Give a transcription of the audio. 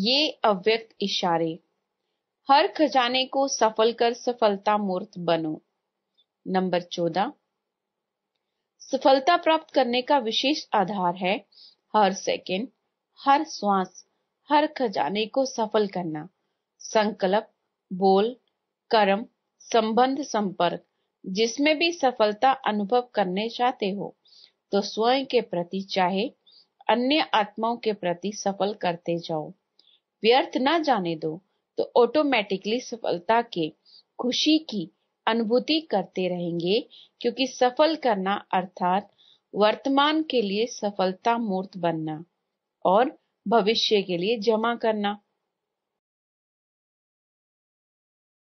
ये अव्यक्त इशारे हर खजाने को सफल कर सफलता मूर्त बनो नंबर चौदह सफलता प्राप्त करने का विशेष आधार है हर सेकंड, हर श्वास हर खजाने को सफल करना संकल्प बोल कर्म संबंध संपर्क जिसमें भी सफलता अनुभव करने चाहते हो तो स्वयं के प्रति चाहे अन्य आत्माओं के प्रति सफल करते जाओ व्यर्थ ना जाने दो तो ऑटोमेटिकली सफलता के खुशी की अनुभूति करते रहेंगे क्योंकि सफल करना अर्थात वर्तमान के लिए सफलता मूर्त बनना और भविष्य के लिए जमा करना